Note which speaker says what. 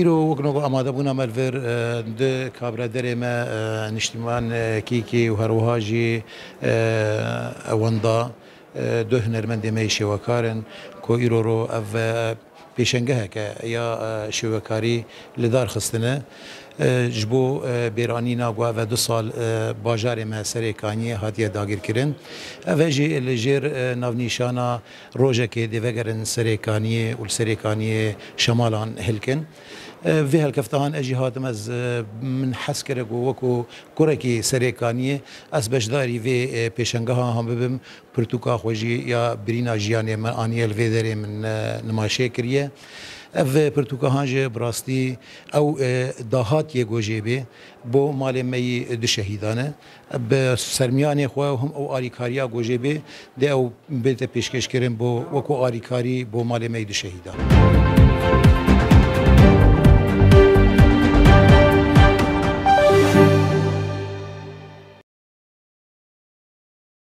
Speaker 1: ایرو وکنو آماده بودن ملور د کابرا دری ما نشتمان کیکی و هروهاجی وندا دو هنرمند میشه و کارن کو ایرو رو اف پیشنگه که یا شوکاری لدار خستنه جبو بیرانی ناگو و دو سال باجار ما سر کانی هاتیه داگیر کرن او جی لجیر ناونیشانا روژه که دیوگرن سر کانی و سر کانی شمالان هلکن وی هلکفتان اجی هاتم از من حس کرد و وکو کرکی سرکانیه از بجداری وی پیشنگه ها هم ببم پرتوکا خوژی یا برینا جیانی من آنیل وی داره من نمایشه کریه ev pirtûkahan birastî ew dahatiye gojê bê bo malê me yî dişehîdan e bi sermiyanê xwe him ew alîkariya gojê bê de ew bê te pêşkeşkirin bo weku alîkarî bo malê me yî dişehîdan.